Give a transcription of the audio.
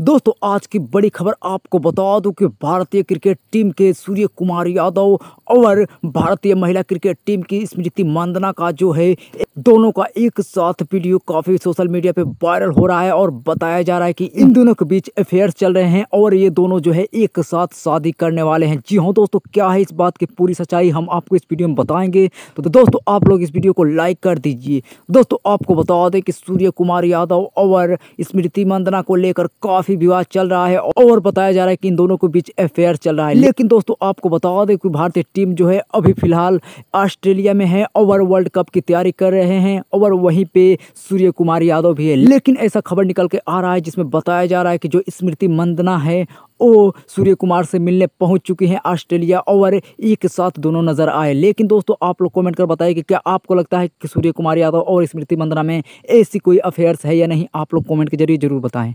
दोस्तों आज की बड़ी खबर आपको बता दूं कि भारतीय क्रिकेट टीम के सूर्य कुमार यादव और भारतीय महिला क्रिकेट टीम की स्मृति मंदना का जो है दोनों का एक साथ वीडियो काफ़ी सोशल मीडिया पे वायरल हो रहा है और बताया जा रहा है कि इन दोनों के बीच अफेयर्स चल रहे हैं और ये दोनों जो है एक साथ शादी करने वाले हैं जी हाँ दोस्तों क्या है इस बात की पूरी सच्चाई हम आपको इस वीडियो में बताएंगे तो, तो दोस्तों आप लोग इस वीडियो को लाइक कर दीजिए दोस्तों आपको बता दें कि सूर्य कुमार यादव और स्मृति मंदना को लेकर काफ़ी काफी विवाद चल रहा है और बताया जा रहा है कि इन दोनों के बीच अफेयर चल रहा है लेकिन दोस्तों आपको बता दें कि भारतीय टीम जो है अभी फिलहाल ऑस्ट्रेलिया में है और वर्ल्ड कप की तैयारी कर रहे हैं और वहीं पे सूर्य कुमार यादव भी है लेकिन ऐसा खबर निकल के आ रहा है जिसमें बताया जा रहा है कि जो स्मृति मंदना है वो सूर्य कुमार से मिलने पहुंच चुकी हैं ऑस्ट्रेलिया और एक साथ दोनों नजर आए लेकिन दोस्तों आप लोग कमेंट कर बताइए कि क्या आपको लगता है कि सूर्य कुमार यादव और स्मृति मंदना में ऐसी कोई अफेयर्स है या नहीं आप लोग कमेंट के जरिए जरूर बताएं